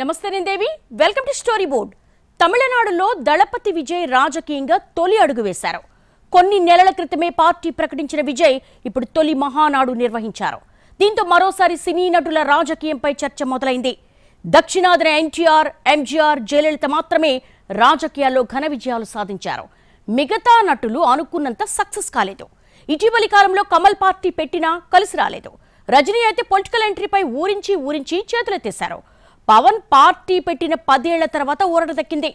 నమస్తే Devi welcome to story board తమిళనాడులో దళపతి విజయ్ రాజకీయంగా తొలి అడుగు వేశారు కొన్ని నెలల క్రితమే పార్టీ ప్రకటించిన విజయ్ ఇప్పుడు తొలి మహానాడు నిర్వహించారు దీంతో మరోసారి సినీ నటుల రాజకీయంపై చర్చ మొదలైంది దక్షిణాదిన ఎన్టీఆర్ ఎంజీఆర్ జయలలిత మాత్రమే రాజకీయాల్లో ఘన విజయాలు సాధించారు మిగతా నటులు అనుకున్నంత సక్సెస్ కాలేదు ఇటీవలి కాలంలో కమల్ పార్టీ పెట్టినా కలిసి రాలేదు రజనీ అయితే పొలిటికల్ ఎంట్రీపై ఊరించి ఊరించి చేతులెత్తేశారు పవన్ పార్టీ పెట్టిన పదేళ్ల తర్వాత ఊరట దక్కింది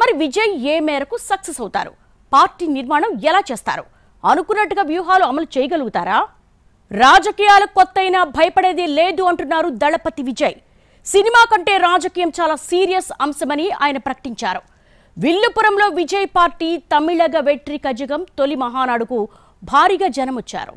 మరి విజయ్ ఏ మేరకు సక్సెస్ అవుతారు పార్టీ నిర్మాణం ఎలా చేస్తారు అనుకున్నట్టుగా వ్యూహాలు అమలు చేయగలుగుతారా రాజకీయాలు కొత్తైనా భయపడేది లేదు అంటున్నారు దళపతి విజయ్ సినిమా కంటే రాజకీయం చాలా సీరియస్ అంశమని ఆయన ప్రకటించారు విల్లుపురంలో విజయ్ పార్టీ తమిళగ వెట్రి కజగం తొలి మహానాడుకు భారీగా జనమొచ్చారు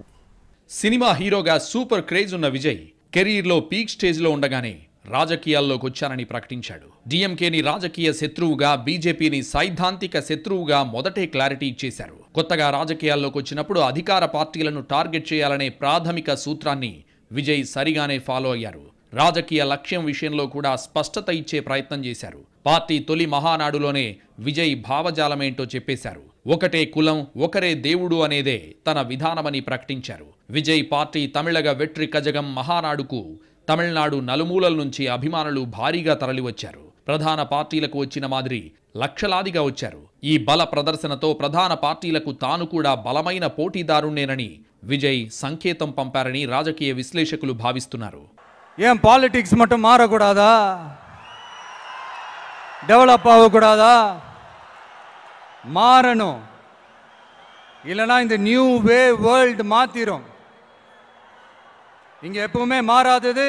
సినిమా హీరోగా సూపర్ క్రేజ్ ఉన్న విజయ్ కెరీర్లో పీక్ స్టేజ్లో ఉండగానే రాజకీయాల్లోకి వచ్చానని ప్రకటించాడు డిఎంకేని రాజకీయ శత్రువుగా బీజేపీని సైద్ధాంతిక శత్రువుగా మొదటే క్లారిటీ ఇచ్చేశారు కొత్తగా రాజకీయాల్లోకి వచ్చినప్పుడు అధికార పార్టీలను టార్గెట్ చేయాలనే ప్రాథమిక సూత్రాన్ని విజయ్ సరిగానే ఫాలో అయ్యారు రాజకీయ లక్ష్యం విషయంలో కూడా స్పష్టత ఇచ్చే ప్రయత్నం చేశారు పార్టీ తొలి మహానాడులోనే విజయ్ భావజాలమేంటో చెప్పేశారు ఒకటే కులం ఒకరే దేవుడు అనేదే తన విధానమని ప్రకటించారు విజయ్ పార్టీ తమిళగ వెట్రి కజగం మహానాడుకు తమిళనాడు నలుమూలల నుంచి అభిమానులు భారీగా తరలివచ్చారు ప్రధాన పార్టీలకు వచ్చిన మాదిరి లక్షలాదిగా వచ్చారు ఈ బల ప్రదర్శనతో ప్రధాన పార్టీలకు తాను కూడా బలమైన పోటీదారుణ్ణేనని విజయ్ సంకేతం పంపారని రాజకీయ విశ్లేషకులు భావిస్తున్నారు ఏం పాలిటిక్స్ మటం మారకూడదా డెవలప్ అవ్వకూడదా மாறணும் இல்லைனா இந்த நியூ வே வேர்ல்டு மாத்திரும் இங்க எப்பவுமே மாறாதது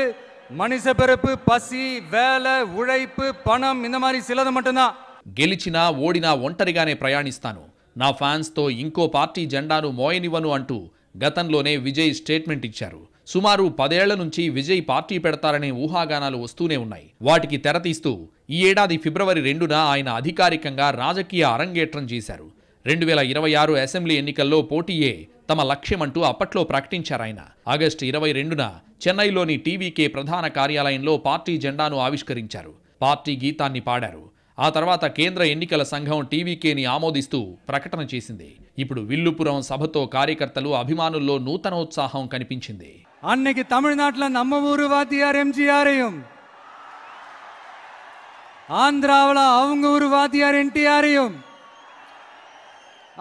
మనిష பிறப்பு పసి వేల உழைப்பு பணம் இந்த மாதிரி சிலது மட்டும்தான் గెలిచినా ఓడినా ఒంటరిగానే ప్రయాణిస్తాను నా ఫ్యాన్స్తో ఇంకో పార్టీ జెండాను మోయనివ్వను అంటూ గతంలోనే విజయ్ స్టేట్మెంట్ ఇచ్చారు సుమారు పదేళ్ల నుంచి విజయ్ పార్టీ పెడతారనే ఊహాగానాలు వస్తూనే ఉన్నాయి వాటికి తెరతీస్తూ ఈ ఏడాది ఫిబ్రవరి రెండున ఆయన అధికారికంగా రాజకీయ అరంగేట్రం చేశారు రెండు వేల ఇరవై ఆరు అసెంబ్లీ ఎన్నికల్లో పోటీయే తమ లక్ష్యమంటూ అప్పట్లో ప్రకటించారాయన ఆగస్టు ఇరవై రెండున చెన్నైలోని టీవీకే ప్రధాన కార్యాలయంలో పార్టీ జెండాను ఆవిష్కరించారు పార్టీ గీతాన్ని పాడారు ఆ తర్వాత కేంద్ర ఎన్నికల సంఘం టీవీకేని ఆమోదిస్తూ ప్రకటన చేసింది ఇప్పుడు విల్లుపురం సభతో కార్యకర్తలు అభిమానుల్లో నూతన ఉత్సాహం కనిపించింది అన్నకి తమిళనాటిలో నమ్మవూరు ఊరు వాతియార్ ஆந்திராவில் அவங்க ஒரு வாத்தியார் என்டிஆரையும்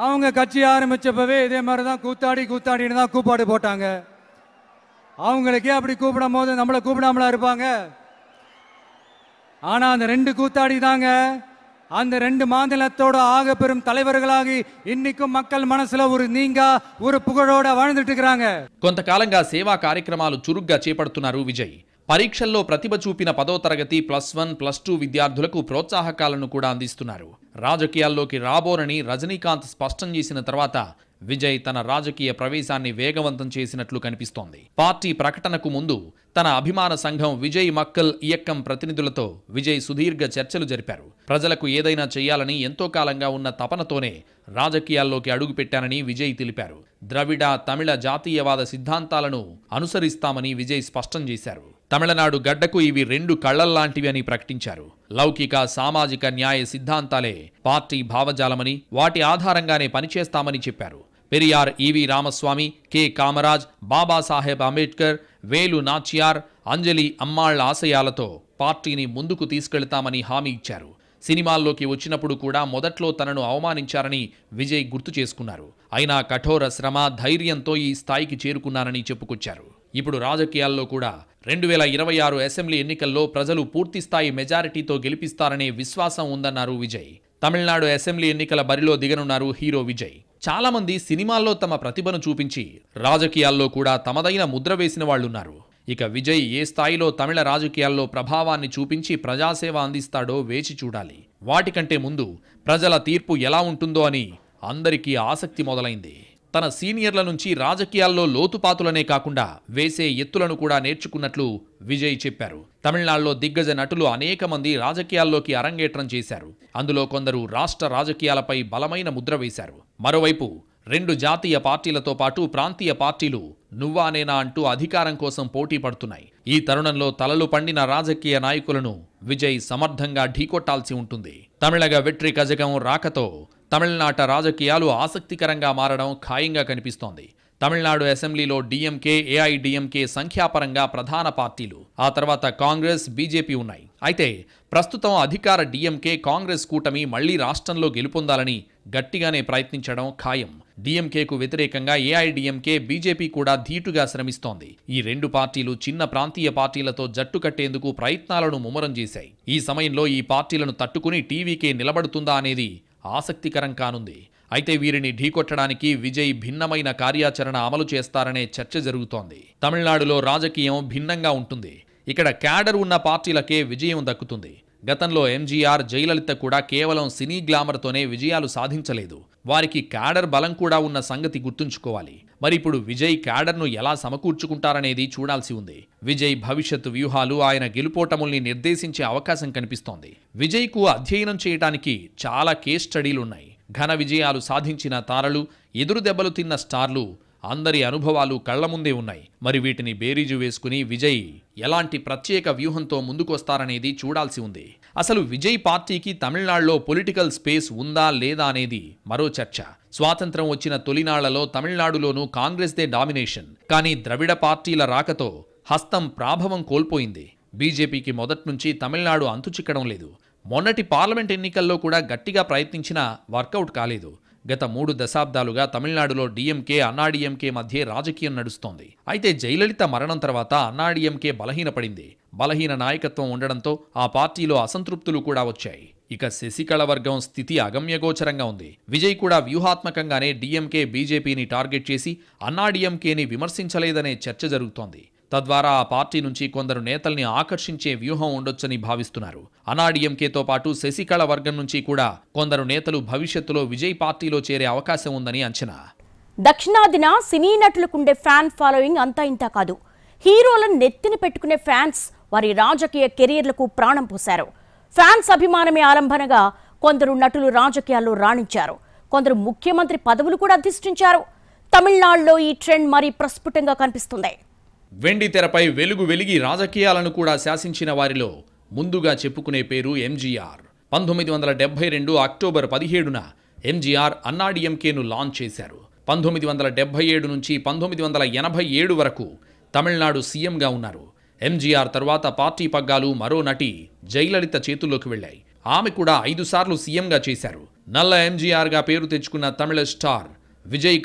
அவங்க கட்சி ஆரம்பிச்சப்பவே இதே மாதிரி தான் கூத்தாடி கூத்தாடின்னு தான் கூப்பாடு போட்டாங்க அவங்களுக்கே அப்படி கூப்பிடும் போது நம்மளை கூப்பிடாமலா இருப்பாங்க ஆனால் அந்த ரெண்டு கூத்தாடி தாங்க அந்த ரெண்டு மாநிலத்தோட ஆக பெரும் தலைவர்களாகி இன்னைக்கும் மக்கள் மனசுல ஒரு நீங்க ஒரு புகழோட வாழ்ந்துட்டு காலங்க சேவா కార్యక్రమాలు சுருக்கா చేపడుతున్నారు விஜய் పరీక్షల్లో ప్రతిభ చూపిన పదో తరగతి ప్లస్ వన్ ప్లస్ టూ విద్యార్థులకు ప్రోత్సాహకాలను కూడా అందిస్తున్నారు రాజకీయాల్లోకి రాబోరని రజనీకాంత్ స్పష్టం చేసిన తర్వాత విజయ్ తన రాజకీయ ప్రవేశాన్ని వేగవంతం చేసినట్లు కనిపిస్తోంది పార్టీ ప్రకటనకు ముందు తన అభిమాన సంఘం విజయ్ మక్కల్ ఇయక్కం ప్రతినిధులతో విజయ్ సుదీర్ఘ చర్చలు జరిపారు ప్రజలకు ఏదైనా చేయాలని ఎంతో కాలంగా ఉన్న తపనతోనే రాజకీయాల్లోకి అడుగుపెట్టానని విజయ్ తెలిపారు ద్రవిడ తమిళ జాతీయవాద సిద్ధాంతాలను అనుసరిస్తామని విజయ్ స్పష్టం చేశారు తమిళనాడు గడ్డకు ఇవి రెండు కళ్లల్లాంటివి అని ప్రకటించారు లౌకిక సామాజిక న్యాయ సిద్ధాంతాలే పార్టీ భావజాలమని వాటి ఆధారంగానే పనిచేస్తామని చెప్పారు பெரியார் இவி ராமசுவாமி கே కామరాజ్ బాబాసాహెబ్ అంబేద్కర్ వేలు నాచియార్ అంజలి అమ్మాళ్ల ఆశయాలతో పార్టీని ముందుకు తీసుకెళ్తామని హామీ ఇచ్చారు సినిమాల్లోకి వచ్చినప్పుడు కూడా మొదట్లో తనను అవమానించారని విజయ్ గుర్తు చేసుకున్నారు అయినా కఠోర శ్రమ ధైర్యంతో ఈ స్థాయికి చేరుకున్నారని చెప్పుకొచ్చారు ఇప్పుడు రాజకీయాల్లో కూడా రెండు వేల ఇరవై ఆరు అసెంబ్లీ ఎన్నికల్లో ప్రజలు పూర్తిస్థాయి మెజారిటీతో గెలిపిస్తారనే విశ్వాసం ఉందన్నారు విజయ్ తమిళనాడు అసెంబ్లీ ఎన్నికల బరిలో దిగనున్నారు హీరో విజయ్ చాలామంది సినిమాల్లో తమ ప్రతిభను చూపించి రాజకీయాల్లో కూడా తమదైన ముద్ర వేసిన వాళ్ళున్నారు ఇక విజయ్ ఏ స్థాయిలో తమిళ రాజకీయాల్లో ప్రభావాన్ని చూపించి ప్రజాసేవ అందిస్తాడో వేచి చూడాలి వాటికంటే ముందు ప్రజల తీర్పు ఎలా ఉంటుందో అని అందరికీ ఆసక్తి మొదలైంది తన సీనియర్ల నుంచి రాజకీయాల్లో లోతుపాతులనే కాకుండా వేసే ఎత్తులను కూడా నేర్చుకున్నట్లు విజయ్ చెప్పారు తమిళనాడులో దిగ్గజ నటులు అనేక మంది రాజకీయాల్లోకి అరంగేట్రం చేశారు అందులో కొందరు రాష్ట్ర రాజకీయాలపై బలమైన ముద్ర వేశారు మరోవైపు రెండు జాతీయ పార్టీలతో పాటు ప్రాంతీయ పార్టీలు నువ్వానేనా అంటూ అధికారం కోసం పోటీ పడుతున్నాయి ఈ తరుణంలో తలలు పండిన రాజకీయ నాయకులను విజయ్ సమర్థంగా ఢీకొట్టాల్సి ఉంటుంది తమిళగ వెట్రి కజగం రాకతో తమిళనాట రాజకీయాలు ఆసక్తికరంగా మారడం ఖాయంగా కనిపిస్తోంది తమిళనాడు అసెంబ్లీలో డిఎంకే ఏఐడిఎంకే సంఖ్యాపరంగా ప్రధాన పార్టీలు ఆ తర్వాత కాంగ్రెస్ బీజేపీ ఉన్నాయి అయితే ప్రస్తుతం అధికార డిఎంకే కాంగ్రెస్ కూటమి మళ్లీ రాష్ట్రంలో గెలుపొందాలని గట్టిగానే ప్రయత్నించడం ఖాయం డిఎంకేకు వ్యతిరేకంగా ఏఐడిఎంకే బీజేపీ కూడా ధీటుగా శ్రమిస్తోంది ఈ రెండు పార్టీలు చిన్న ప్రాంతీయ పార్టీలతో జట్టు కట్టేందుకు ప్రయత్నాలను ముమ్మరం చేశాయి ఈ సమయంలో ఈ పార్టీలను తట్టుకుని టీవీకే నిలబడుతుందా అనేది ఆసక్తికరం కానుంది అయితే వీరిని ఢీకొట్టడానికి విజయ్ భిన్నమైన కార్యాచరణ అమలు చేస్తారనే చర్చ జరుగుతోంది తమిళనాడులో రాజకీయం భిన్నంగా ఉంటుంది ఇక్కడ క్యాడర్ ఉన్న పార్టీలకే విజయం దక్కుతుంది గతంలో ఎంజీఆర్ జయలలిత కూడా కేవలం సినీ గ్లామర్తోనే విజయాలు సాధించలేదు వారికి క్యాడర్ బలం కూడా ఉన్న సంగతి గుర్తుంచుకోవాలి మరి ఇప్పుడు విజయ్ క్యాడర్ను ఎలా సమకూర్చుకుంటారనేది చూడాల్సి ఉంది విజయ్ భవిష్యత్ వ్యూహాలు ఆయన గెలుపోటముల్ని నిర్దేశించే అవకాశం కనిపిస్తోంది విజయ్కు అధ్యయనం చేయడానికి చాలా కేస్ స్టడీలున్నాయి ఘన విజయాలు సాధించిన తారలు ఎదురు దెబ్బలు తిన్న స్టార్లు అందరి అనుభవాలు కళ్ల ముందే ఉన్నాయి మరి వీటిని బేరీజు వేసుకుని విజయ్ ఎలాంటి ప్రత్యేక వ్యూహంతో ముందుకొస్తారనేది చూడాల్సి ఉంది అసలు విజయ్ పార్టీకి తమిళనాడులో పొలిటికల్ స్పేస్ ఉందా లేదా అనేది మరో చర్చ స్వాతంత్రం వచ్చిన తొలినాళ్లలో తమిళనాడులోనూ కాంగ్రెస్దే డామినేషన్ కానీ ద్రవిడ పార్టీల రాకతో హస్తం ప్రాభవం కోల్పోయింది బీజేపీకి మొదట్నుంచి తమిళనాడు అంతుచిక్కడం లేదు మొన్నటి పార్లమెంట్ ఎన్నికల్లో కూడా గట్టిగా ప్రయత్నించినా వర్కౌట్ కాలేదు గత మూడు దశాబ్దాలుగా తమిళనాడులో డీఎంకే అన్నాడీఎంకే మధ్య రాజకీయం నడుస్తోంది అయితే జయలలిత మరణం తర్వాత అన్నాడీఎంకే బలహీనపడింది బలహీన నాయకత్వం ఉండడంతో ఆ పార్టీలో అసంతృప్తులు కూడా వచ్చాయి ఇక శశికళ వర్గం స్థితి అగమ్యగోచరంగా ఉంది విజయ్ కూడా వ్యూహాత్మకంగానే డీఎంకే బీజేపీని టార్గెట్ చేసి అన్నాడీఎంకేని విమర్శించలేదనే చర్చ జరుగుతోంది తద్వారా ఆ పార్టీ నుంచి కొందరు నేతల్ని ఆకర్షించే వ్యూహం ఉండొచ్చని భావిస్తున్నారు అనాడీఎంకేతో పాటు శశికళ వర్గం నుంచి కూడా కొందరు నేతలు భవిష్యత్తులో విజయ్ పార్టీలో చేరే అవకాశం ఉందని అంచనా దక్షిణాదిన సినీ నటులకుండే ఫ్యాన్ ఫాలోయింగ్ అంతా ఇంత కాదు హీరోలను నెత్తిన పెట్టుకునే ఫ్యాన్స్ వారి రాజకీయ కెరీర్లకు ప్రాణం పోశారు ఫ్యాన్స్ అభిమానమే ఆరంభనగా కొందరు నటులు రాజకీయాల్లో రాణించారు కొందరు ముఖ్యమంత్రి పదవులు కూడా అధిష్ఠించారు తమిళనాడులో ఈ ట్రెండ్ మరీ ప్రస్ఫుటంగా కనిపిస్తుంది వెండి తెరపై వెలుగు వెలిగి రాజకీయాలను కూడా శాసించిన వారిలో ముందుగా చెప్పుకునే పేరు ఎంజీఆర్ పంతొమ్మిది వందల డెబ్బై రెండు అక్టోబర్ పదిహేడున ఎంజీఆర్ అన్నాడీఎంకేను లాంచ్ చేశారు పంతొమ్మిది వందల డెబ్బై ఏడు నుంచి పంతొమ్మిది వందల ఎనభై ఏడు వరకు తమిళనాడు సీఎంగా ఉన్నారు ఎంజీఆర్ తర్వాత పార్టీ పగ్గాలు మరో నటి జయలలిత చేతుల్లోకి వెళ్ళాయి ఆమె కూడా ఐదు సార్లు సీఎంగా చేశారు నల్ల ఎంజీఆర్గా పేరు తెచ్చుకున్న తమిళ స్టార్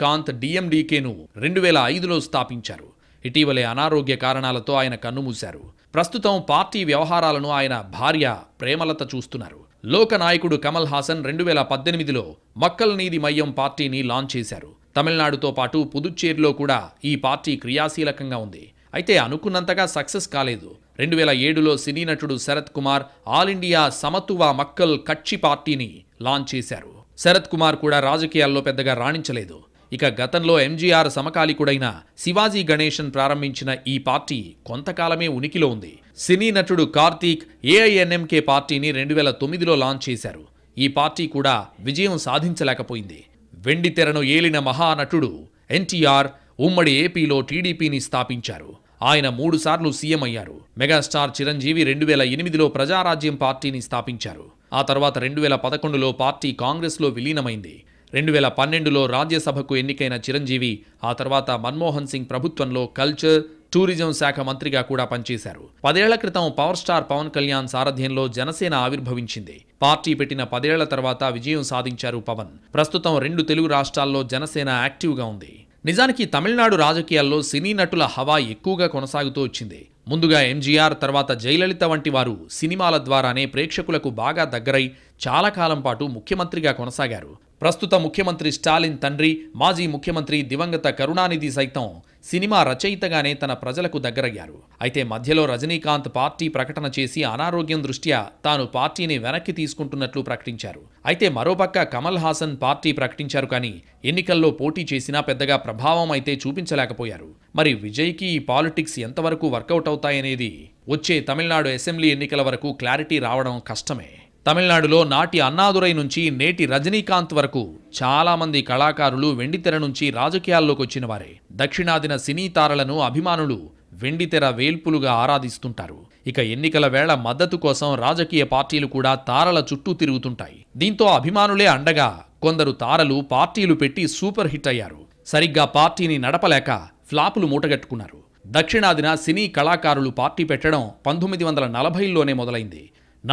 కాంత్ డిఎండికేను రెండు వేల ఐదులో స్థాపించారు ఇటీవలే అనారోగ్య కారణాలతో ఆయన కన్నుమూశారు ప్రస్తుతం పార్టీ వ్యవహారాలను ఆయన భార్య ప్రేమలత చూస్తున్నారు లోక నాయకుడు కమల్ హాసన్ రెండు వేల పద్దెనిమిదిలో మక్కల్ నీది మయ్యం పార్టీని లాంచ్ చేశారు తమిళనాడుతో పాటు పుదుచ్చేరిలో కూడా ఈ పార్టీ క్రియాశీలకంగా ఉంది అయితే అనుకున్నంతగా సక్సెస్ కాలేదు రెండు వేల ఏడులో సినీ నటుడు శరత్ కుమార్ ఆల్ ఇండియా సమతువ మక్కల్ కచ్చి పార్టీని లాంచ్ చేశారు శరత్ కుమార్ కూడా రాజకీయాల్లో పెద్దగా రాణించలేదు ఇక గతంలో ఎంజీఆర్ సమకాలికుడైన శివాజీ గణేశన్ ప్రారంభించిన ఈ పార్టీ కొంతకాలమే ఉనికిలో ఉంది సినీ నటుడు కార్తీక్ ఏఐఎన్ఎంకే పార్టీని రెండు వేల తొమ్మిదిలో లాంచ్ చేశారు ఈ పార్టీ కూడా విజయం సాధించలేకపోయింది వెండి తెరను ఏలిన మహానటుడు ఎన్టీఆర్ ఉమ్మడి ఏపీలో టీడీపీని స్థాపించారు ఆయన మూడుసార్లు సీఎం అయ్యారు మెగాస్టార్ చిరంజీవి రెండు వేల ఎనిమిదిలో ప్రజారాజ్యం పార్టీని స్థాపించారు ఆ తర్వాత రెండు వేల పదకొండులో పార్టీ కాంగ్రెస్లో విలీనమైంది రెండు వేల పన్నెండులో రాజ్యసభకు ఎన్నికైన చిరంజీవి ఆ తర్వాత మన్మోహన్ సింగ్ ప్రభుత్వంలో కల్చర్ టూరిజం శాఖ మంత్రిగా కూడా పనిచేశారు పదేళ్ల క్రితం పవర్ స్టార్ పవన్ కళ్యాణ్ సారథ్యంలో జనసేన ఆవిర్భవించింది పార్టీ పెట్టిన పదేళ్ల తర్వాత విజయం సాధించారు పవన్ ప్రస్తుతం రెండు తెలుగు రాష్ట్రాల్లో జనసేన యాక్టివ్గా ఉంది నిజానికి తమిళనాడు రాజకీయాల్లో సినీ నటుల హవా ఎక్కువగా కొనసాగుతూ వచ్చింది ముందుగా ఎంజీఆర్ తర్వాత జయలలిత వంటి వారు సినిమాల ద్వారానే ప్రేక్షకులకు బాగా దగ్గరై చాలా కాలం పాటు ముఖ్యమంత్రిగా కొనసాగారు ప్రస్తుత ముఖ్యమంత్రి స్టాలిన్ తండ్రి మాజీ ముఖ్యమంత్రి దివంగత కరుణానిధి సైతం సినిమా రచయితగానే తన ప్రజలకు దగ్గరయ్యారు అయితే మధ్యలో రజనీకాంత్ పార్టీ ప్రకటన చేసి అనారోగ్యం దృష్ట్యా తాను పార్టీని వెనక్కి తీసుకుంటున్నట్లు ప్రకటించారు అయితే మరోపక్క కమల్ హాసన్ పార్టీ ప్రకటించారు కానీ ఎన్నికల్లో పోటీ చేసినా పెద్దగా ప్రభావం అయితే చూపించలేకపోయారు మరి విజయ్కి ఈ పాలిటిక్స్ ఎంతవరకు వర్కౌట్ అవుతాయనేది వచ్చే తమిళనాడు అసెంబ్లీ ఎన్నికల వరకు క్లారిటీ రావడం కష్టమే తమిళనాడులో నాటి అన్నాదురై నుంచి నేటి రజనీకాంత్ వరకు చాలామంది కళాకారులు వెండితెర నుంచి రాజకీయాల్లోకి వచ్చిన వారే దక్షిణాదిన సినీ తారలను అభిమానులు వెండితెర వేల్పులుగా ఆరాధిస్తుంటారు ఇక ఎన్నికల వేళ మద్దతు కోసం రాజకీయ పార్టీలు కూడా తారల చుట్టూ తిరుగుతుంటాయి దీంతో అభిమానులే అండగా కొందరు తారలు పార్టీలు పెట్టి సూపర్ హిట్ అయ్యారు సరిగ్గా పార్టీని నడపలేక ఫ్లాపులు మూటగట్టుకున్నారు దక్షిణాదిన సినీ కళాకారులు పార్టీ పెట్టడం పంతొమ్మిది వందల నలభైలోనే మొదలైంది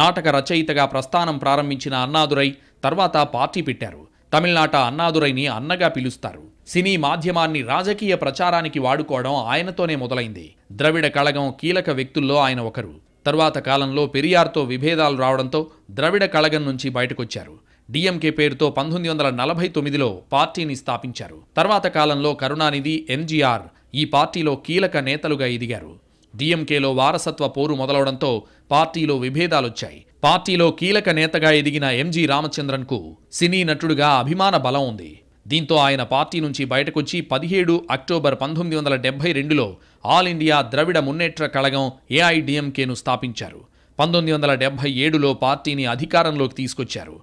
నాటక రచయితగా ప్రస్థానం ప్రారంభించిన అన్నాదురై తర్వాత పార్టీ పెట్టారు తమిళనాట అన్నాదురైని అన్నగా పిలుస్తారు సినీ మాధ్యమాన్ని రాజకీయ ప్రచారానికి వాడుకోవడం ఆయనతోనే మొదలైంది ద్రవిడ కళగం కీలక వ్యక్తుల్లో ఆయన ఒకరు తర్వాత కాలంలో పెరియార్తో విభేదాలు రావడంతో ద్రవిడ కళగం నుంచి బయటకొచ్చారు డిఎంకే పేరుతో పంతొమ్మిది వందల నలభై తొమ్మిదిలో పార్టీని స్థాపించారు తర్వాత కాలంలో కరుణానిధి ఎంజీఆర్ ఈ పార్టీలో కీలక నేతలుగా ఎదిగారు డిఎంకేలో వారసత్వ పోరు మొదలవడంతో పార్టీలో విభేదాలొచ్చాయి పార్టీలో కీలక నేతగా ఎదిగిన ఎంజి రామచంద్రన్కు సినీ నటుడుగా అభిమాన బలం ఉంది దీంతో ఆయన పార్టీ నుంచి బయటకొచ్చి పదిహేడు అక్టోబర్ పంతొమ్మిది వందల డెబ్బై రెండులో ఆల్ ఇండియా ద్రవిడ మున్నేట్ర కళగం ఏఐడిఎంకేను స్థాపించారు పంతొమ్మిది వందల డెబ్బై ఏడులో పార్టీని అధికారంలోకి తీసుకొచ్చారు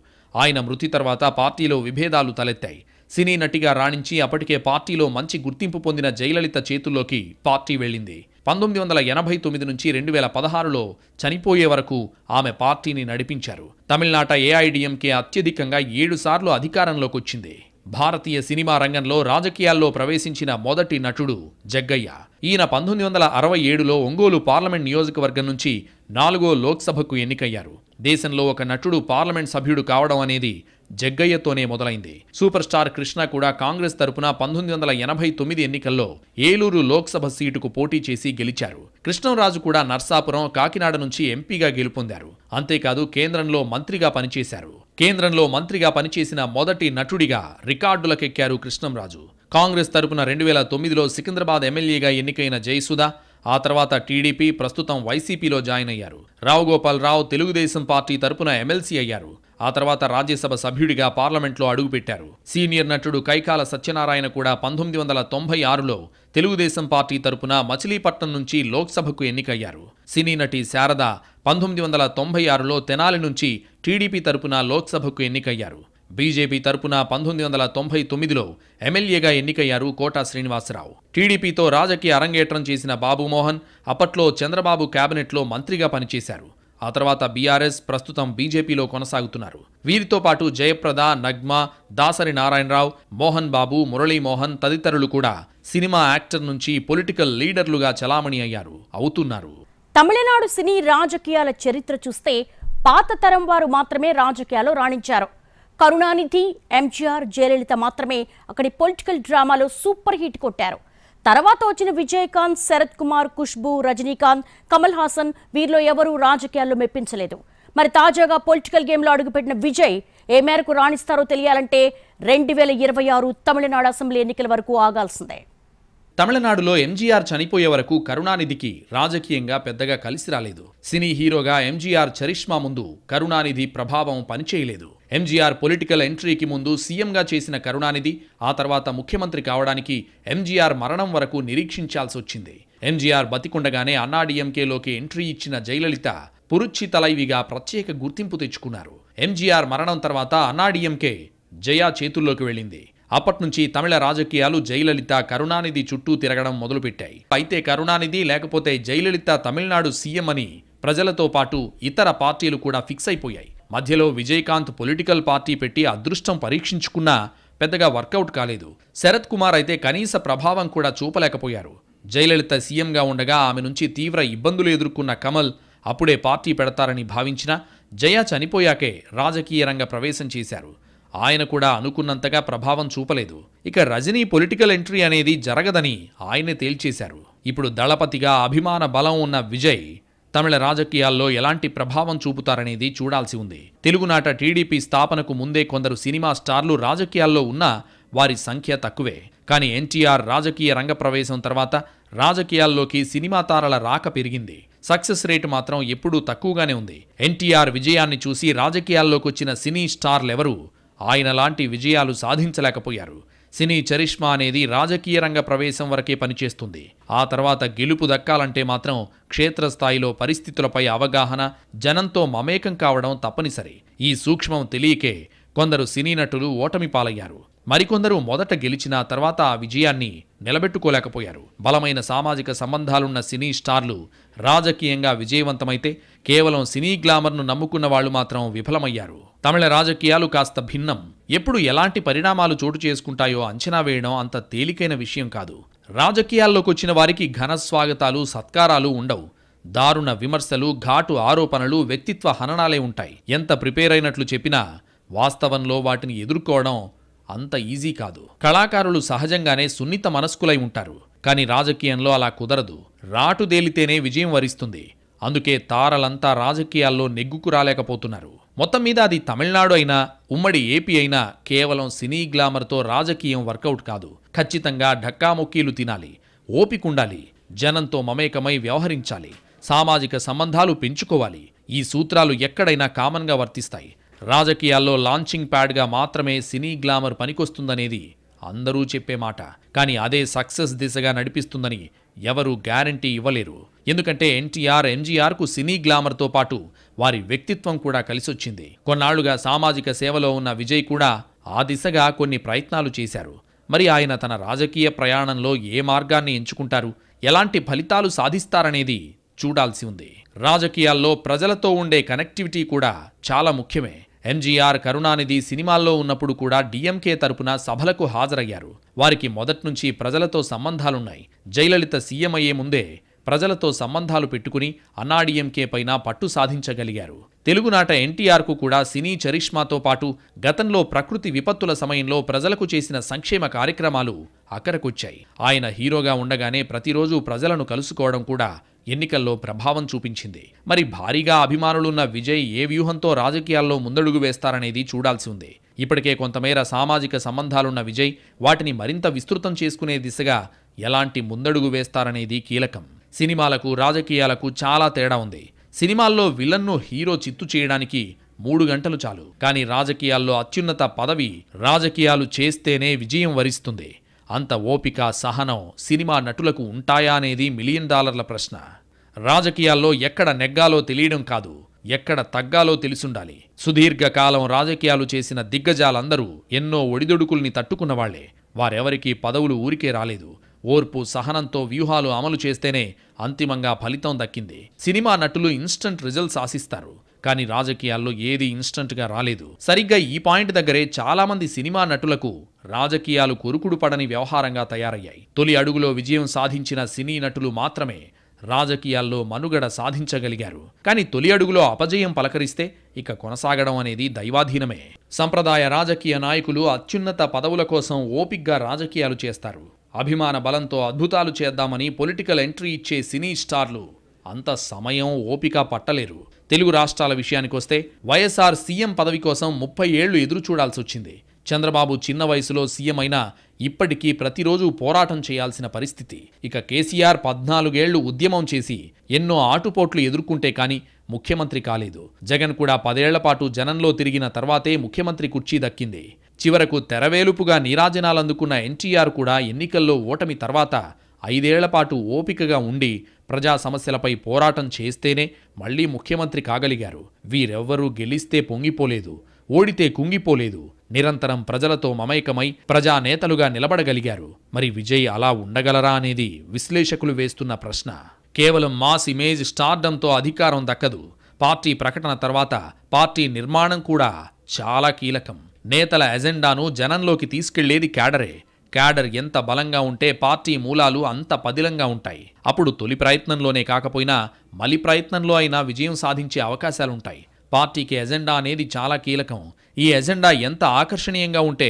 ఆయన మృతి తర్వాత పార్టీలో విభేదాలు తలెత్తాయి సినీ నటిగా రాణించి అప్పటికే పార్టీలో మంచి గుర్తింపు పొందిన జయలలిత చేతుల్లోకి పార్టీ వెళ్ళింది పంతొమ్మిది వందల ఎనభై తొమ్మిది నుంచి రెండు వేల పదహారులో చనిపోయే వరకు ఆమె పార్టీని నడిపించారు తమిళనాట ఏఐడిఎంకే అత్యధికంగా ఏడుసార్లు అధికారంలోకి వచ్చింది భారతీయ సినిమా రంగంలో రాజకీయాల్లో ప్రవేశించిన మొదటి నటుడు జగ్గయ్య ఈయన పంతొమ్మిది వందల అరవై ఏడులో ఒంగోలు పార్లమెంట్ నియోజకవర్గం నుంచి నాలుగో లోక్సభకు ఎన్నికయ్యారు దేశంలో ఒక నటుడు పార్లమెంట్ సభ్యుడు కావడం అనేది జగ్గయ్యతోనే మొదలైంది సూపర్ స్టార్ కృష్ణ కూడా కాంగ్రెస్ తరపున పంతొమ్మిది వందల ఎనభై తొమ్మిది ఎన్నికల్లో ఏలూరు లోక్సభ సీటుకు పోటీ చేసి గెలిచారు కృష్ణంరాజు కూడా నర్సాపురం కాకినాడ నుంచి ఎంపీగా గెలుపొందారు అంతేకాదు కేంద్రంలో మంత్రిగా పనిచేశారు కేంద్రంలో మంత్రిగా పనిచేసిన మొదటి నటుడిగా రికార్డులకెక్కారు కృష్ణంరాజు కాంగ్రెస్ తరపున రెండు వేల తొమ్మిదిలో సికింద్రాబాద్ ఎమ్మెల్యేగా ఎన్నికైన జయసుధ ఆ తర్వాత టీడీపీ ప్రస్తుతం వైసీపీలో జాయిన్ అయ్యారు రావుగోపాల్ రావు తెలుగుదేశం పార్టీ తరపున ఎమ్మెల్సీ అయ్యారు ఆ తర్వాత రాజ్యసభ సభ్యుడిగా పార్లమెంట్లో అడుగుపెట్టారు సీనియర్ నటుడు కైకాల సత్యనారాయణ కూడా పంతొమ్మిది వందల తొంభై ఆరులో తెలుగుదేశం పార్టీ తరపున మచిలీపట్నం నుంచి లోక్సభకు ఎన్నికయ్యారు సినీ నటి శారద పంతొమ్మిది వందల తొంభై ఆరులో తెనాలి నుంచి టీడీపీ తరపున లోక్సభకు ఎన్నికయ్యారు బీజేపీ తరపున పంతొమ్మిది వందల తొంభై తొమ్మిదిలో ఎమ్మెల్యేగా ఎన్నికయ్యారు కోటా శ్రీనివాసరావు టీడీపీతో రాజకీయ అరంగేట్రం చేసిన బాబుమోహన్ అప్పట్లో చంద్రబాబు కేబినెట్లో మంత్రిగా పనిచేశారు ఆ తర్వాత బీఆర్ఎస్ ప్రస్తుతం బీజేపీలో కొనసాగుతున్నారు వీరితో పాటు జయప్రద నగ్మ దాసరి నారాయణరావు మోహన్ బాబు మురళీమోహన్ తదితరులు కూడా సినిమా యాక్టర్ నుంచి పొలిటికల్ లీడర్లుగా చలామణి అయ్యారు అవుతున్నారు తమిళనాడు సినీ రాజకీయాల చరిత్ర చూస్తే పాత తరం వారు మాత్రమే రాజకీయాల్లో రాణించారు కరుణానిధి ఎంజీఆర్ జయలలిత మాత్రమే అక్కడి పొలిటికల్ డ్రామాలో సూపర్ హిట్ కొట్టారు తర్వాత వచ్చిన విజయకాంత్ శరత్ కుమార్ ఖుష్బు రజనీకాంత్ కమల్ హాసన్ వీరిలో ఎవరూ రాజకీయాల్లో మెప్పించలేదు మరి తాజాగా పొలిటికల్ గేమ్లో అడుగుపెట్టిన విజయ్ ఏ మేరకు రాణిస్తారో తెలియాలంటే రెండు వేల ఇరవై ఆరు తమిళనాడు అసెంబ్లీ ఎన్నికల వరకు ఆగాల్సిందే తమిళనాడులో ఎంజీఆర్ చనిపోయే వరకు కరుణానిధికి రాజకీయంగా పెద్దగా కలిసి రాలేదు సినీ హీరోగా ఎంజీఆర్ చరిష్మా ముందు కరుణానిధి ప్రభావం పనిచేయలేదు ఎంజీఆర్ పొలిటికల్ ఎంట్రీకి ముందు సీఎంగా చేసిన కరుణానిధి ఆ తర్వాత ముఖ్యమంత్రి కావడానికి ఎంజీఆర్ మరణం వరకు నిరీక్షించాల్సి వచ్చింది ఎంజీఆర్ బతికుండగానే అన్నాడీఎంకేలోకి ఎంట్రీ ఇచ్చిన జయలలిత పురుచ్చి తలైవిగా ప్రత్యేక గుర్తింపు తెచ్చుకున్నారు ఎంజీఆర్ మరణం తర్వాత అన్నాడీఎంకే జయా చేతుల్లోకి వెళ్ళింది అప్పట్నుంచి తమిళ రాజకీయాలు జయలలిత కరుణానిధి చుట్టూ తిరగడం మొదలుపెట్టాయి అయితే కరుణానిధి లేకపోతే జయలలిత తమిళనాడు సీఎం అని ప్రజలతో పాటు ఇతర పార్టీలు కూడా ఫిక్స్ అయిపోయాయి మధ్యలో విజయకాంత్ పొలిటికల్ పార్టీ పెట్టి అదృష్టం పరీక్షించుకున్నా పెద్దగా వర్కౌట్ కాలేదు శరత్ కుమార్ అయితే కనీస ప్రభావం కూడా చూపలేకపోయారు జయలలిత సీఎంగా ఉండగా ఆమె నుంచి తీవ్ర ఇబ్బందులు ఎదుర్కొన్న కమల్ అప్పుడే పార్టీ పెడతారని భావించిన జయ చనిపోయాకే రాజకీయ రంగ ప్రవేశం చేశారు ఆయన కూడా అనుకున్నంతగా ప్రభావం చూపలేదు ఇక రజనీ పొలిటికల్ ఎంట్రీ అనేది జరగదని ఆయనే తేల్చేశారు ఇప్పుడు దళపతిగా అభిమాన బలం ఉన్న విజయ్ తమిళ రాజకీయాల్లో ఎలాంటి ప్రభావం చూపుతారనేది చూడాల్సి ఉంది తెలుగునాట టీడీపీ స్థాపనకు ముందే కొందరు సినిమా స్టార్లు రాజకీయాల్లో ఉన్నా వారి సంఖ్య తక్కువే కానీ ఎన్టీఆర్ రాజకీయ రంగ ప్రవేశం తర్వాత రాజకీయాల్లోకి సినిమా తారల రాక పెరిగింది సక్సెస్ రేటు మాత్రం ఎప్పుడూ తక్కువగానే ఉంది ఎన్టీఆర్ విజయాన్ని చూసి రాజకీయాల్లోకి వచ్చిన సినీ స్టార్లెవరూ ఆయన లాంటి విజయాలు సాధించలేకపోయారు సినీ చరిష్మా అనేది రాజకీయ రంగ ప్రవేశం వరకే పనిచేస్తుంది ఆ తర్వాత గెలుపు దక్కాలంటే మాత్రం క్షేత్రస్థాయిలో పరిస్థితులపై అవగాహన జనంతో మమేకం కావడం తప్పనిసరి ఈ సూక్ష్మం తెలియకే కొందరు సినీ నటులు ఓటమి పాలయ్యారు మరికొందరు మొదట గెలిచిన తర్వాత ఆ విజయాన్ని నిలబెట్టుకోలేకపోయారు బలమైన సామాజిక సంబంధాలున్న సినీ స్టార్లు రాజకీయంగా విజయవంతమైతే కేవలం సినీ గ్లామర్ను నమ్ముకున్న వాళ్ళు మాత్రం విఫలమయ్యారు తమిళ రాజకీయాలు కాస్త భిన్నం ఎప్పుడు ఎలాంటి పరిణామాలు చోటు చేసుకుంటాయో అంచనా వేయడం అంత తేలికైన విషయం కాదు రాజకీయాల్లోకి వచ్చిన వారికి ఘన స్వాగతాలు సత్కారాలు ఉండవు దారుణ విమర్శలు ఘాటు ఆరోపణలు వ్యక్తిత్వ హననాలే ఉంటాయి ఎంత ప్రిపేర్ అయినట్లు చెప్పినా వాస్తవంలో వాటిని ఎదుర్కోవడం అంత ఈజీ కాదు కళాకారులు సహజంగానే సున్నిత మనస్కులై ఉంటారు కానీ రాజకీయంలో అలా కుదరదు రాటుదేలితేనే విజయం వరిస్తుంది అందుకే తారలంతా రాజకీయాల్లో నెగ్గుకు రాలేకపోతున్నారు మొత్తం మీద అది తమిళనాడు అయినా ఉమ్మడి ఏపీ అయినా కేవలం సినీ గ్లామర్తో రాజకీయం వర్కౌట్ కాదు ఖచ్చితంగా ఢక్కాముక్కీలు తినాలి ఓపికుండాలి జనంతో మమేకమై వ్యవహరించాలి సామాజిక సంబంధాలు పెంచుకోవాలి ఈ సూత్రాలు ఎక్కడైనా కామన్గా వర్తిస్తాయి రాజకీయాల్లో లాంచింగ్ ప్యాడ్గా మాత్రమే సినీ గ్లామర్ పనికొస్తుందనేది అందరూ చెప్పే మాట కానీ అదే సక్సెస్ దిశగా నడిపిస్తుందని ఎవరు గ్యారంటీ ఇవ్వలేరు ఎందుకంటే ఎన్టీఆర్ ఎంజీఆర్కు సినీ గ్లామర్తో పాటు వారి వ్యక్తిత్వం కూడా కలిసొచ్చింది కొన్నాళ్లుగా సామాజిక సేవలో ఉన్న విజయ్ కూడా ఆ దిశగా కొన్ని ప్రయత్నాలు చేశారు మరి ఆయన తన రాజకీయ ప్రయాణంలో ఏ మార్గాన్ని ఎంచుకుంటారు ఎలాంటి ఫలితాలు సాధిస్తారనేది చూడాల్సి ఉంది రాజకీయాల్లో ప్రజలతో ఉండే కనెక్టివిటీ కూడా చాలా ముఖ్యమే ఎంజీఆర్ కరుణానిధి సినిమాల్లో ఉన్నప్పుడు కూడా డిఎంకే తరపున సభలకు హాజరయ్యారు వారికి మొదట్నుంచి ప్రజలతో సంబంధాలున్నాయి జయలలిత సీఎం అయ్యే ముందే ప్రజలతో సంబంధాలు పెట్టుకుని అన్నాడీఎంకే పైన పట్టు సాధించగలిగారు తెలుగునాట ఎన్టీఆర్కు కూడా సినీ చరిష్మాతో పాటు గతంలో ప్రకృతి విపత్తుల సమయంలో ప్రజలకు చేసిన సంక్షేమ కార్యక్రమాలు అక్కరకొచ్చాయి ఆయన హీరోగా ఉండగానే ప్రతిరోజు ప్రజలను కలుసుకోవడం కూడా ఎన్నికల్లో ప్రభావం చూపించింది మరి భారీగా అభిమానులున్న విజయ్ ఏ వ్యూహంతో రాజకీయాల్లో ముందడుగు వేస్తారనేది చూడాల్సి ఉంది ఇప్పటికే కొంతమేర సామాజిక సంబంధాలున్న విజయ్ వాటిని మరింత విస్తృతం చేసుకునే దిశగా ఎలాంటి ముందడుగు వేస్తారనేది కీలకం సినిమాలకు రాజకీయాలకు చాలా తేడా ఉంది సినిమాల్లో విలన్ను హీరో చిత్తు చేయడానికి మూడు గంటలు చాలు కానీ రాజకీయాల్లో అత్యున్నత పదవి రాజకీయాలు చేస్తేనే విజయం వరిస్తుంది అంత ఓపిక సహనం సినిమా నటులకు ఉంటాయా అనేది మిలియన్ డాలర్ల ప్రశ్న రాజకీయాల్లో ఎక్కడ నెగ్గాలో తెలియడం కాదు ఎక్కడ తగ్గాలో తెలిసుండాలి సుదీర్ఘకాలం రాజకీయాలు చేసిన దిగ్గజాలందరూ ఎన్నో ఒడిదొడుకుల్ని తట్టుకున్నవాళ్లే వారెవరికీ పదవులు ఊరికే రాలేదు ఓర్పు సహనంతో వ్యూహాలు అమలు చేస్తేనే అంతిమంగా ఫలితం దక్కింది సినిమా నటులు ఇన్స్టంట్ రిజల్ట్స్ ఆశిస్తారు కానీ రాజకీయాల్లో ఏది ఇన్స్టంట్గా రాలేదు సరిగ్గా ఈ పాయింట్ దగ్గరే చాలామంది సినిమా నటులకు రాజకీయాలు కొరుకుడు పడని వ్యవహారంగా తయారయ్యాయి తొలి అడుగులో విజయం సాధించిన సినీ నటులు మాత్రమే రాజకీయాల్లో మనుగడ సాధించగలిగారు కానీ తొలి అడుగులో అపజయం పలకరిస్తే ఇక కొనసాగడం అనేది దైవాధీనమే సంప్రదాయ రాజకీయ నాయకులు అత్యున్నత పదవుల కోసం ఓపిగ్గా రాజకీయాలు చేస్తారు అభిమాన బలంతో అద్భుతాలు చేద్దామని పొలిటికల్ ఎంట్రీ ఇచ్చే సినీ స్టార్లు అంత సమయం ఓపిక పట్టలేరు తెలుగు రాష్ట్రాల విషయానికొస్తే వైఎస్ఆర్ సీఎం పదవి కోసం ముప్పై ఏళ్లు ఎదురు చూడాల్సి వచ్చింది చంద్రబాబు చిన్న వయసులో సీఎం అయినా ఇప్పటికీ ప్రతిరోజు పోరాటం చేయాల్సిన పరిస్థితి ఇక కేసీఆర్ పద్నాలుగేళ్లు ఉద్యమం చేసి ఎన్నో ఆటుపోట్లు ఎదుర్కొంటే కానీ ముఖ్యమంత్రి కాలేదు జగన్ కూడా పదేళ్ల పాటు జనంలో తిరిగిన తర్వాతే ముఖ్యమంత్రి కుర్చీ దక్కింది చివరకు తెరవేలుపుగా నీరాజనాలందుకున్న ఎన్టీఆర్ కూడా ఎన్నికల్లో ఓటమి తర్వాత ఐదేళ్ల పాటు ఓపికగా ఉండి ప్రజా సమస్యలపై పోరాటం చేస్తేనే మళ్లీ ముఖ్యమంత్రి కాగలిగారు వీరెవ్వరూ గెలిస్తే పొంగిపోలేదు ఓడితే కుంగిపోలేదు నిరంతరం ప్రజలతో మమైకమై ప్రజానేతలుగా నిలబడగలిగారు మరి విజయ్ అలా ఉండగలరా అనేది విశ్లేషకులు వేస్తున్న ప్రశ్న కేవలం మాస్ ఇమేజ్ స్టార్డంతో అధికారం దక్కదు పార్టీ ప్రకటన తర్వాత పార్టీ నిర్మాణం కూడా చాలా కీలకం నేతల ఎజెండాను జనంలోకి తీసుకెళ్లేది క్యాడరే క్యాడర్ ఎంత బలంగా ఉంటే పార్టీ మూలాలు అంత పదిలంగా ఉంటాయి అప్పుడు తొలి ప్రయత్నంలోనే కాకపోయినా మలి ప్రయత్నంలో అయినా విజయం సాధించే అవకాశాలుంటాయి పార్టీకి ఎజెండా అనేది చాలా కీలకం ఈ ఎజెండా ఎంత ఆకర్షణీయంగా ఉంటే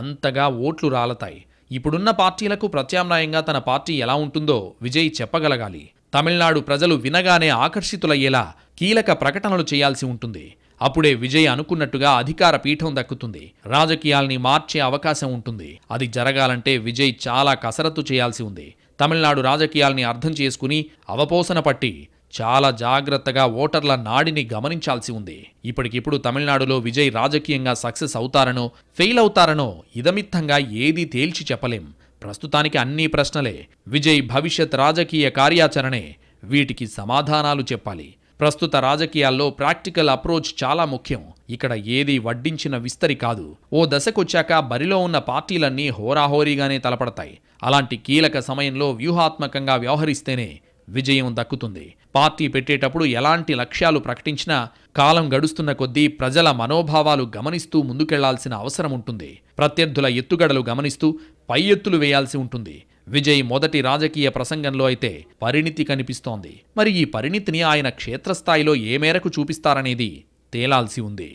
అంతగా ఓట్లు రాలతాయి ఇప్పుడున్న పార్టీలకు ప్రత్యామ్నాయంగా తన పార్టీ ఎలా ఉంటుందో విజయ్ చెప్పగలగాలి తమిళనాడు ప్రజలు వినగానే ఆకర్షితులయ్యేలా కీలక ప్రకటనలు చేయాల్సి ఉంటుంది అప్పుడే విజయ్ అనుకున్నట్టుగా అధికార పీఠం దక్కుతుంది రాజకీయాల్ని మార్చే అవకాశం ఉంటుంది అది జరగాలంటే విజయ్ చాలా కసరత్తు చేయాల్సి ఉంది తమిళనాడు రాజకీయాల్ని అర్థం చేసుకుని అవపోసన పట్టి చాలా జాగ్రత్తగా ఓటర్ల నాడిని గమనించాల్సి ఉంది ఇప్పటికిప్పుడు తమిళనాడులో విజయ్ రాజకీయంగా సక్సెస్ అవుతారనో ఫెయిల్ అవుతారనో ఇదమిత్తంగా ఏదీ తేల్చి చెప్పలేం ప్రస్తుతానికి అన్ని ప్రశ్నలే విజయ్ భవిష్యత్ రాజకీయ కార్యాచరణే వీటికి సమాధానాలు చెప్పాలి ప్రస్తుత రాజకీయాల్లో ప్రాక్టికల్ అప్రోచ్ చాలా ముఖ్యం ఇక్కడ ఏది వడ్డించిన విస్తరి కాదు ఓ దశకొచ్చాక బరిలో ఉన్న పార్టీలన్నీ హోరాహోరీగానే తలపడతాయి అలాంటి కీలక సమయంలో వ్యూహాత్మకంగా వ్యవహరిస్తేనే విజయం దక్కుతుంది పార్టీ పెట్టేటప్పుడు ఎలాంటి లక్ష్యాలు ప్రకటించినా కాలం గడుస్తున్న కొద్దీ ప్రజల మనోభావాలు గమనిస్తూ ముందుకెళ్లాల్సిన అవసరం ఉంటుంది ప్రత్యర్థుల ఎత్తుగడలు గమనిస్తూ పై ఎత్తులు వేయాల్సి ఉంటుంది విజయ్ మొదటి రాజకీయ ప్రసంగంలో అయితే పరిణితి కనిపిస్తోంది మరి ఈ పరిణితిని ఆయన క్షేత్రస్థాయిలో ఏ మేరకు చూపిస్తారనేది తేలాల్సి ఉంది